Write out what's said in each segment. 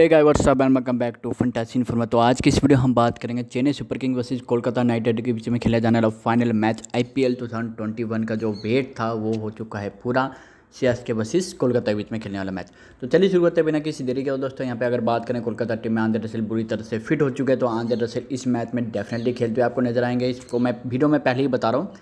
आई guys साहब and welcome back to Fantasy Informa तो आज की इस वीडियो हम बात करेंगे Chennai Super King versus Kolkata Knight Rider के बीच में खेला जाने वाला फाइनल मैच आईपीएल 2021 का जो वेट था वो हो चुका है पूरा एस के वर्सेज कोलकाता के बीच में खेलने वाला मैच तो चलिए शुरू करते हैं बिना किसी देरी के और दोस्तों यहाँ पे अगर बात करें कोलकाता टीम में आंध्र रसल बुरी तरह से फिट हो चुके हैं तो आंध्र रसल इस मैच में डेफिनेटली खेलते हुए आपको नजर आएंगे इसको मैं वीडियो में पहले ही बता रहा हूँ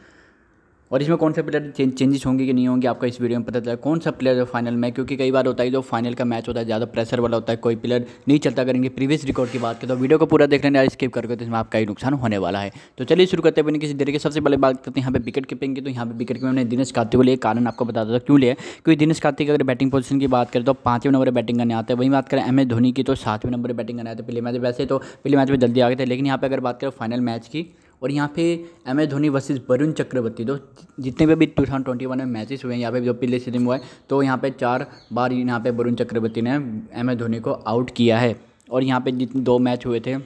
और इसमें कौन से प्लेयर चेंजेस होंगे कि नहीं होंगे आपको इस वीडियो में पता चला कौन सा प्लेयर है फाइनल में क्योंकि कई बार होता है जो फाइनल का मैच होता है ज़्यादा प्रेशर वाला होता है कोई प्लेयर नहीं चलता करेंगे प्रीवियस रिकॉर्ड की बात करें तो वीडियो को पूरा देख लेने स्किप करके तो इसमें आपका ही नुकसान होने वाला है तो चलिए शुरू करते हैं किसी देर के सबसे पहले बात करते हैं यहाँ पर विकेट कीपिंग की तो यहाँ पर विकेट कीपिंग ने दिनेश कार्तिक को लिए कारण आपको बता था तो क्यों लिया क्योंकि दिनेश कार्तिक अगर बैटिंग पोजिशन की बात करें तो पाँचवें नंबर बैटिंग करने आते हैं वहीं बात करें एम एस धोनी की तो सातवें नंबर बैटिंग करने आते हैं पहले मैच वैसे तो पहले मैच में जल्दी आ गए थे लेकिन यहाँ पर अगर बात करें फाइनल मैच की और यहाँ पे M S Dhoni versus Varun Chakravarthy दो जितने भी अभी टू थाउजेंड ट्वेंटी वन में मैचेस हुए हैं यहाँ पे जो पिछले सीजन हुआ है तो यहाँ पे चार बार यहाँ पे वरुण चक्रवर्ती ने एम एस धोनी को आउट किया है और यहाँ पे जितने दो मैच हुए थे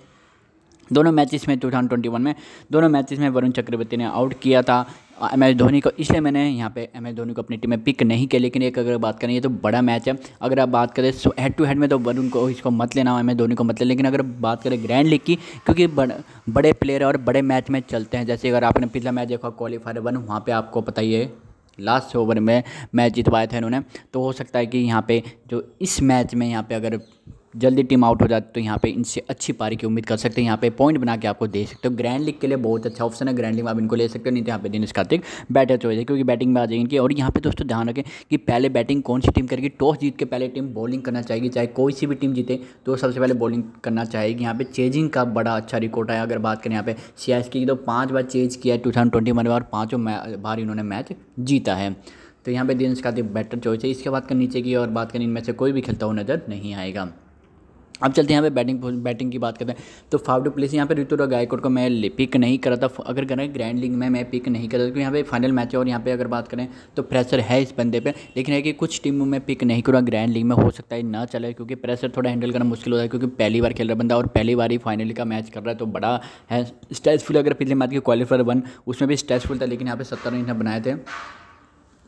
दोनों मैचेस में टू थाउजेंड ट्वेंटी वन में दोनों मैचेस में वरुण चक्रवर्ती ने आउट किया था एम एस धोनी को इसलिए मैंने यहाँ पे एम एस धोनी को अपनी टीम में पिक नहीं किया लेकिन एक अगर बात करें ये तो बड़ा मैच है अगर आप बात करें सो हेड टू हेड में तो वरुण को इसको मत लेना एम एस धोनी को मत लेना लेकिन अगर बात करें ग्रैंड लीग की क्योंकि बड़ बड़े प्लेयर और बड़े मैच में चलते हैं जैसे अगर आपने पिछला मैच देखा क्वालिफायर वन वहाँ पर आपको पता है लास्ट ओवर में मैच जितवाए थे इन्होंने तो हो सकता है कि यहाँ पे जो इस मैच में यहाँ पे अगर जल्दी टीम आउट हो जाती तो यहाँ पे इनसे अच्छी पारी की उम्मीद कर सकते हैं यहाँ पे पॉइंट बना के आपको दे सकते हो ग्रैंड लीग के लिए बहुत अच्छा ऑप्शन है ग्रैंड लीग में आप इनको ले सकते हो नहीं तो यहाँ पे दिनेश कार्तिक बैटर चॉइस है क्योंकि बैटिंग में आ जाएगी इनकी और यहाँ पे दोस्तों ध्यान रखें कि पहले बैटिंग कौन सी टीम करेगी टॉस जीत के पहले टीम बॉलिंग करना चाहिए चाहे कोई सी भी टीम जीते तो सबसे पहले बॉलिंग करना चाहेगी यहाँ पे चेजिंग का बड़ा अच्छा रिकॉर्ड है अगर बात करें यहाँ पे सी की तो पाँच बार चेज किया है टू वन और पाँचों बार इन्होंने मैच जीता है तो यहाँ पे दिनेश कार्तिक बैटर चॉइस है इसके बाद कर नीचे की और बात करें इनमें से कोई भी खेलता हुआ नज़र नहीं आएगा अब चलते हैं यहाँ पे बैटिंग बैटिंग की बात करते हैं तो फाव डू प्लेस यहाँ पे ऋतु गायकोट को मैं पिक नहीं करा था अगर करें ग्रैंड लीग में मैं पिक नहीं करा था क्योंकि यहाँ पे फाइनल मैच है और यहाँ पे अगर बात करें तो प्रेशर है इस बंदे पे लेकिन है कि कुछ टीमों में पिक नहीं करूँगा ग्रैंड लीग में हो सकता है ना चले क्योंकि प्रेशर थोड़ा हैंडल करना मुश्किल होता है क्योंकि पहली बार खेल रहा बंदा और पहली बार ही फाइनल का मैच कर रहा है तो बड़ा है स्ट्रेसफुल अगर पिछले मैच के क्वालिफायर वन उसमें भी स्ट्रेसफुल था लेकिन यहाँ पे सत्तर रन बनाए थे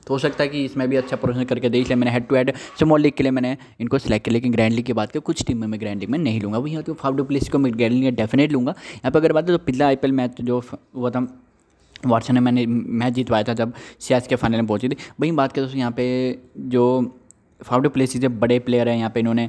तो हो सकता है कि इसमें भी अच्छा प्रोसेस करके देख लिया मैंने head to head small league के लिए मैंने इनको सिलेक्ट किया लेकिन ग्रैंड लीग की बात करें कुछ टीम में मैं ग्रैंड लीग में नहीं लूँगा वहीं तो डू प्लेस को मैं ग्रैंड लीग डेफिनेट लूँगा यहाँ पर अगर बात है तो पिछला आई मैच जो हुआ था वाटसन ने मैंने मैच जीतवाया था जब सियाज के फाइनल में पहुंची थी वहीं बात करें तो यहाँ पे जो फाउडो जब बड़े प्लेयर हैं यहाँ पे इन्होंने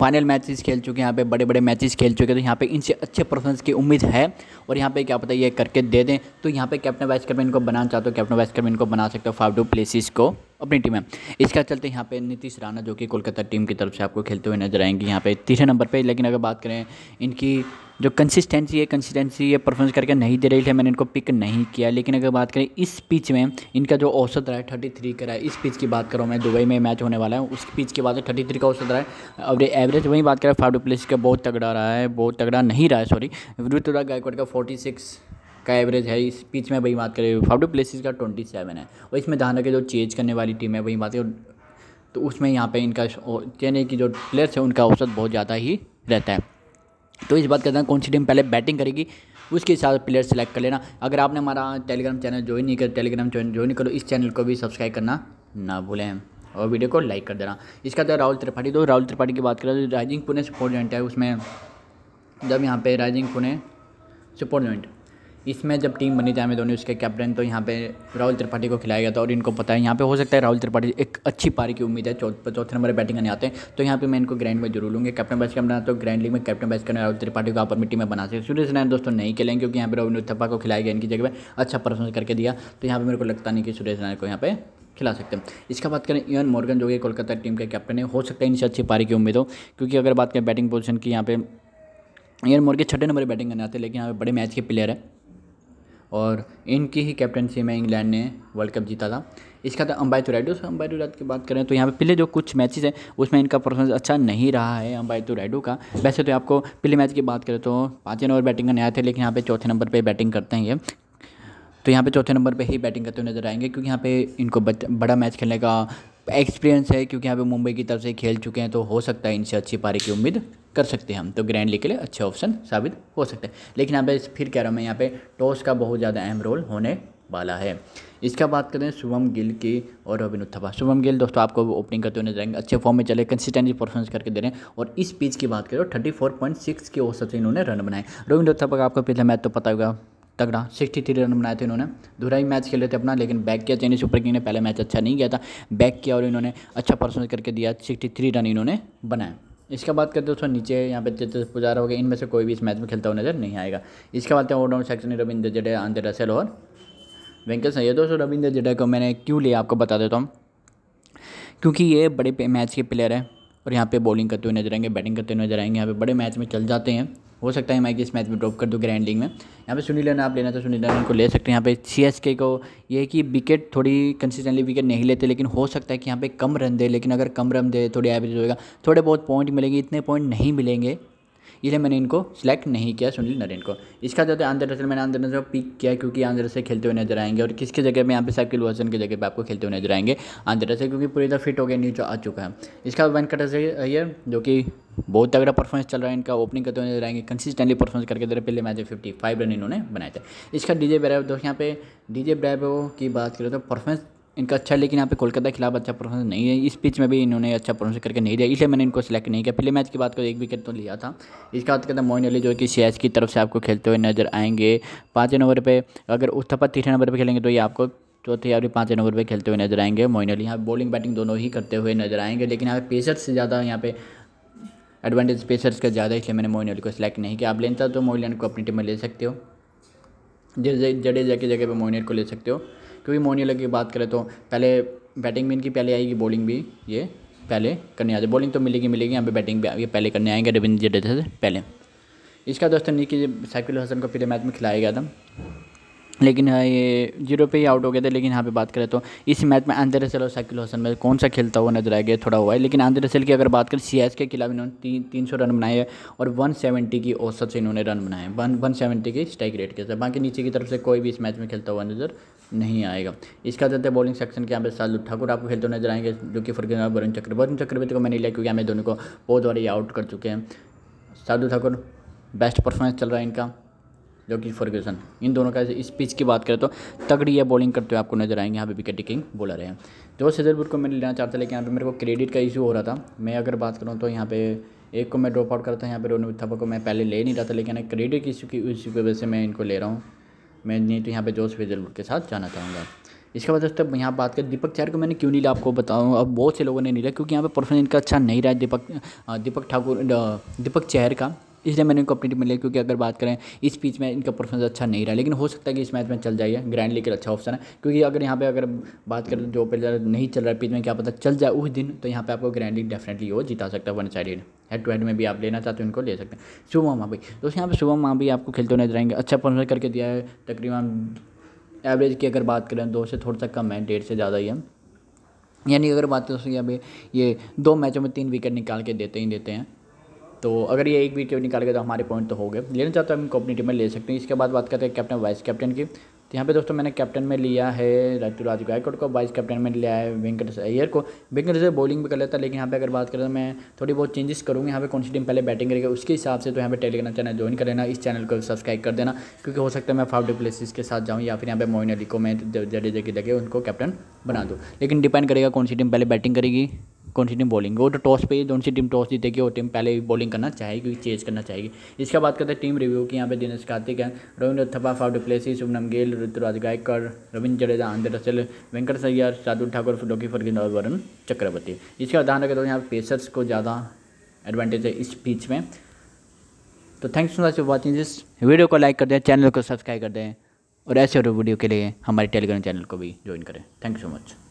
फाइनल मैचेस खेल चुके हैं यहाँ पे बड़े बड़े मैचेस खेल चुके हैं तो यहाँ पे इनसे अच्छे परफॉर्मेंस की उम्मीद है और यहाँ पे क्या पता ये करके दे दें तो यहाँ पे कैप्टन वाइस कैप्टन इनको बनाना चाहते हो कैप्टन वाइस कैप्टन इनको बना सकते हो फाइव टू प्लेसिस को अपनी टीम है इसका चलते यहाँ पे नीतीश राणा जो कि कोलकाता टीम की तरफ से आपको खेलते हुए नजर आएंगे यहाँ पे तीसरे नंबर पे लेकिन अगर बात करें इनकी जो कंसिस्टेंसी है कंसिस्टेंसी ये परफॉर्मेंस करके नहीं दे रही थी मैंने इनको पिक नहीं किया लेकिन अगर बात करें इस पिच में इनका जो औसत रहा है थर्टी थ्री का रहा है इस पिच की बात करूँ मैं दुबई में मैच होने वाला है उस पिच की बात है थर्टी थ्री का औसत रहा है और एवरेज वहीं बात करें फाइव प्लेस का बहुत तगड़ा रहा है बहुत तगड़ा नहीं रहा है सॉरी ऋतुराज गायकवाड़ का फोर्टी सिक्स का एवरेज है इस पिच में वही बात करें फाउट प्लेसिस का ट्वेंटी सेवन है और इसमें ध्यान रखें जो चेंज करने वाली टीम है वही बात है तो उसमें यहाँ पे इनका चेन्नई की जो प्लेयर्स है उनका औसत बहुत ज़्यादा ही रहता है तो इस बात करते हैं कौन सी टीम पहले बैटिंग करेगी उसके हिसाब से प्लेयर सेलेक्ट कर लेना अगर आपने हमारा टेलीग्राम चैनल ज्वाइन नहीं कर टेलीग्राम चैनल ज्वाइन करो इस चैनल को भी सब्सक्राइब करना ना भूलें और वीडियो को लाइक कर देना इसका तो राहुल त्रिपाठी तो राहुल त्रिपाठी की बात करें तो राइजिंग पुणे सपोर्ट जॉइंट है उसमें जब यहाँ पे राइजिंग पुणे सपोर्ट जॉइंट इसमें जब टीम बनी थी एम धोनी उसके कैप्टन तो यहाँ पे राहुल त्रिपाठी को खिलाया गया तो था और इनको पता है यहाँ पे हो सकता है राहुल त्रिपाठी एक अच्छी पारी की उम्मीद है चौथे चौथे नंबर बैटिंग करने आते हैं तो यहाँ पे मैं इनको ग्रैंड में जरूर लूँगी कैप्टन बैच करना तो ग्रैंड लीग में कैप्टन बैच करने राहुल त्रिपाठी को आप अपनी टीम में बना सकते सूर्य नारायण दोस्तों नहीं खेलेंगे क्योंकि यहाँ पर रविंद्र उत्थप्पा को खिलाया गया इनकी जगह पर अच्छा परफॉर्मेंस करके दिया तो यहाँ पर मेरे को लगता नहीं कि सूर्य नारायण को यहाँ पे खिला सकते हैं इसका बात करें इवन मॉर्गन जो कि कोलकाता टीम के कैप्टन है हो सकता है इनसे अच्छी पारी की उम्मीद हो क्योंकि अगर बात करें बैटिंग पोजीशन की यहाँ पे मोर के छठे नंबर बैटिंग करने आते हैं लेकिन यहाँ पे बड़े मैच के प्लेयर है और इनकी ही कैप्टनसी में इंग्लैंड ने वर्ल्ड कप जीता था इसका था अम्बाई तुरैडो सो अम्बाई तो की बात करें तो यहाँ पे पिछले जो कुछ मैचेस हैं उसमें इनका परफॉर्मेंस अच्छा नहीं रहा है अम्बाई रेडो का वैसे तो आपको पिछले मैच की बात करें तो पाँचवें नंबर बैटिंग करने आए थे लेकिन यहाँ पे चौथे नंबर पर बैटिंग करते हैं ये तो यहाँ पे चौथे नंबर पे ही बैटिंग करते हुए नजर आएंगे क्योंकि यहाँ पे इनको बड़ा मैच खेलने का एक्सपीरियंस है क्योंकि यहाँ पे मुंबई की तरफ से खेल चुके हैं तो हो सकता है इनसे अच्छी पारी की उम्मीद कर सकते हैं हम तो ग्रैंडली के लिए अच्छे ऑप्शन साबित हो सकते हैं लेकिन यहाँ पे फिर कह रहा हूँ मैं यहाँ पे टॉस का बहुत ज़्यादा अहम रोल होने वाला है इसका बात करें शुभम गिल की और रविन उत्थपा शुभम गिल दोस्तों आपको ओपनिंग करते हुए नजर आएंगे अच्छे फॉर्म में चले कंसिस्टेंटली परफॉर्मेंस करके दे रहे हैं और इस पिच की बात करें थर्टी फोर पॉइंट सिक्स के औसत से इन्होंने रन बनाए रविंद्र उत्थपा का आपको पिछले मैच तो पता होगा तगड़ा सिक्सटी थ्री रन बनाए थे इन्होंने धुराई मैच खेले थे अपना लेकिन बैक किया चेन्नई सुपर किंग ने पहले मैच अच्छा नहीं किया था बैक किया और इन्होंने अच्छा परफॉर्मेंस करके दिया सिक्सटी थ्री रन इन्होंने बनाए इसके बाद करते दोस्तों नीचे यहाँ पे चेतेश पुजारा हो गए इनमें से कोई भी इस मैच में खेलता हुआ नजर नहीं आएगा इसके बाद all round section Ravindra Jadeja Andre Russell और वेंकट सैयद दोस्तों रविंद्र जडेजा को मैंने क्यों लिया आपको बता देता हूँ क्योंकि ये बड़े मैच के प्लेयर हैं और यहाँ पे बॉलिंग करते हुए नजर आएंगे बैटिंग करते हुए नजर आएंगे यहाँ पे बड़े मैच में चल जाते हैं हो सकता है मैं कि इस मैच में ड्रॉप कर दूँ ग्रैंड लीग में यहाँ पे सुनील रैना आप लेना चाहते सुनील रैना को ले सकते हैं यहाँ पे सी एस के को ये कि विकेट थोड़ी कंसिस्टेंटली विकेट नहीं लेते लेकिन हो सकता है कि यहाँ पे कम रन दे लेकिन अगर कम रन दे थोड़ी एवरेज होएगा थोड़े बहुत पॉइंट मिलेंगे इतने पॉइंट नहीं मिलेंगे इसलिए मैंने इनको सिलेक्ट नहीं किया सुनील नरेन को इसका जो आंध्र रसल मैंने आंध्र दरअसल पिक किया क्योंकि आंध्र से खेलते हुए नजर आएंगे और किसके जगह पर यहाँ पे साइकिल वसन की जगह पर आपको खेलते हुए नजर आएंगे आंध्र रसल क्योंकि पूरी तरह फिट हो गया नीचे आ चुका है इसका वन कटर से ये जो कि बहुत तगड़ा परफॉर्मेंस चल रहा है इनका ओपनिंग करते हुए नजर आएंगे कंसिस्टेंटली परफॉर्मेंस करके रहे पहले मैच फिफ्टी फाइव रन इन्होंने बनाए थे इसका डीजे ब्राइव दोस्त यहाँ पे डीजे ब्राइव की बात करें तो परफॉर्मेंस इनका अच्छा लेकिन यहाँ पे कोलकाता के खिलाफ अच्छा परफॉर्मेंस नहीं है इस पिच में भी इन्होंने अच्छा परफॉर्मेंस करके नहीं दिया इसलिए मैंने इनको सिलेक्ट नहीं किया पिछले मैच की बात करें एक विकेट तो लिया था इसका बात करते मोइन अली जो कि सी की तरफ से आपको खेलते हुए नजर आएंगे पाँच नंबर पर अगर उत्थपा तीसरे नंबर पर खेलेंगे तो ये आपको चौथे या पाँचवें नंबर पर खेलते हुए नजर आएंगे मोइन अली यहाँ बॉलिंग बैटिंग दोनों ही करते हुए नजर आएंगे लेकिन यहाँ पे पेसर्स से ज़्यादा यहाँ पे एडवांटेज पेसर्स का ज़्यादा इसलिए मैंने मोइन अली को सिलेक्ट नहीं किया आप लेता तो, तो मोइन को अपनी टीम में ले सकते हो जडेजा की जगह पर मोइनर को ले सकते हो क्योंकि मोनी अलग की बात करें तो पहले बैटिंग भी इनकी पहले आएगी बॉलिंग भी ये पहले करने आ जाए बॉलिंग तो मिलेगी मिलेगी यहाँ पे बैटिंग भी ये पहले करने आएंगे रविंद्र जडेजा से पहले इसका दोस्तों नीचे साइकिल हसन को पहले मैच में खिलाया गया था लेकिन हाँ, ये जीरो पे ही आउट हो गए थे लेकिन यहाँ पे बात करें तो इस मैच में आंध्र रसल और साकिल हसन में कौन सा खेलता हुआ नजर आ गया थोड़ा हुआ है लेकिन आंध्र रसल की अगर बात करें सी के खिलाफ इन्होंने तीन तीन सौ रन बनाए और वन सेवेंटी की औसत से इन्होंने रन बनाए वन वन सेवेंटी की स्ट्राइक रेट के साथ बाकी नीचे की तरफ से कोई भी इस मैच में खेलता हुआ नजर नहीं आएगा इसका चलते बॉलिंग सेक्शन के यहाँ पे साधु ठाकुर आपको खेलते नजर आएंगे जो कि फर्क वरुण चक्र वरुण चक्रवर्ती को मैंने लिया क्योंकि हमें दोनों को बहुत बार ही आउट कर चुके हैं साधु ठाकुर बेस्ट परफॉर्मेंस चल रहा है इनका जो कि फर्ग्यूसन इन दोनों का इस पिच की बात करें तो तगड़ी है बॉलिंग करते हुए आपको नजर आएंगे यहाँ पे विकेट टेकिंग बॉलर हैं जो सेजलपुर को मैंने लेना चाहता लेकिन यहाँ पे मेरे को क्रेडिट का इशू हो रहा था मैं अगर बात करूँ तो यहाँ पे एक को मैं ड्रॉप आउट करता यहाँ पे रोनू थप्पा को मैं पहले ले नहीं रहा था लेकिन क्रेडिट इशू की इशू की वजह से मैं इनको ले रहा हूँ मैं नहीं तो यहाँ पे जोश वेजलवुड के साथ जाना चाहूँगा इसके बाद दोस्तों यहाँ बात करें दीपक चार को मैंने क्यों नहीं लिया आपको बताऊँ अब बहुत से लोगों ने नहीं लिया क्योंकि यहाँ पे परफॉर्मेंस इनका अच्छा नहीं रहा दीपक दीपक ठाकुर दीपक चहर का इसलिए मैंने इनको अपनी टीम में लिया क्योंकि अगर बात करें इस पिच में इनका परफॉर्मेंस अच्छा नहीं रहा लेकिन हो सकता है कि इस मैच में चल जाइए ग्रैंड का अच्छा ऑप्शन है क्योंकि अगर यहाँ पे अगर बात करें जो प्लेयर नहीं चल रहा है पिच में क्या पता चल जाए उस दिन तो यहाँ पर आपको ग्रैंड लीग डेफिनेटली वो जिता सकता है one side head to head में भी आप लेना चाहते हो इनको ले सकते हैं शुभम भी तो यहाँ पर शुभम भी आपको खेलते नजर आएंगे अच्छा परफॉर्मेंस करके दिया है तकरीबन एवरेज की अगर बात करें दो से थोड़ा सा कम है डेढ़ से ज़्यादा ही है यानी अगर बात करें यहाँ ये दो मैचों में तीन विकेट निकाल के देते ही देते हैं तो अगर ये एक विकेट निकाल गया तो हमारे पॉइंट तो हो गए लेना चाहते हैं हम अपनी टीम में ले सकते हैं इसके बाद बात करते हैं कैप्टन वाइस कैप्टन की तो यहाँ पे दोस्तों मैंने कैप्टन में लिया है ऋतुराज गायकोट को वाइस कैप्टन में लिया है वेंकट अय्यर को से बॉलिंग भी कर लेता है लेकिन यहाँ पे अगर बात करें तो मैं थोड़ी बहुत चेंजेस करूँगी यहाँ पे कौन सी टीम पहले बैटिंग करेगी उसके हिसाब से तो यहाँ पे टेलीग्राम चैनल ज्वाइन कर लेना इस चैनल को सब्सक्राइब कर देना क्योंकि हो सकता है मैं फाइव प्लेसिस के साथ जाऊँ या फिर यहाँ पे मोइन अली को मैं जडेजा की जगह उनको कैप्टन बना दूँ लेकिन डिपेंड करेगा कौन सी टीम पहले बैटिंग करेगी कौन सी टीम बॉलिंग वो तो टॉस पे कौन सी टीम टॉस जीतेगी वो टीम पहले बॉलिंग करना चाहेगी चेज करना चाहेगी इसके बाद करते हैं टीम रिव्यू की यहाँ पे दिनेश कार्तिक है रविंद्र Uthappa Faf Plessis Shubman Gill Ruturaj Gaikwad Ravindra Jadeja Andre Russell Venkatesh Iyer Shardul Thakur Lockie Ferguson और वरुण चक्रवर्ती इसका ध्यान रखें तो यहाँ पर पेसर्स को ज़्यादा एडवांटेज है इस पिच में तो thanks much for watching this video को लाइक कर दें चैनल को सब्सक्राइब कर दें और ऐसे और वीडियो के लिए हमारे टेलीग्राम चैनल को भी ज्वाइन करें थैंक यू सो मच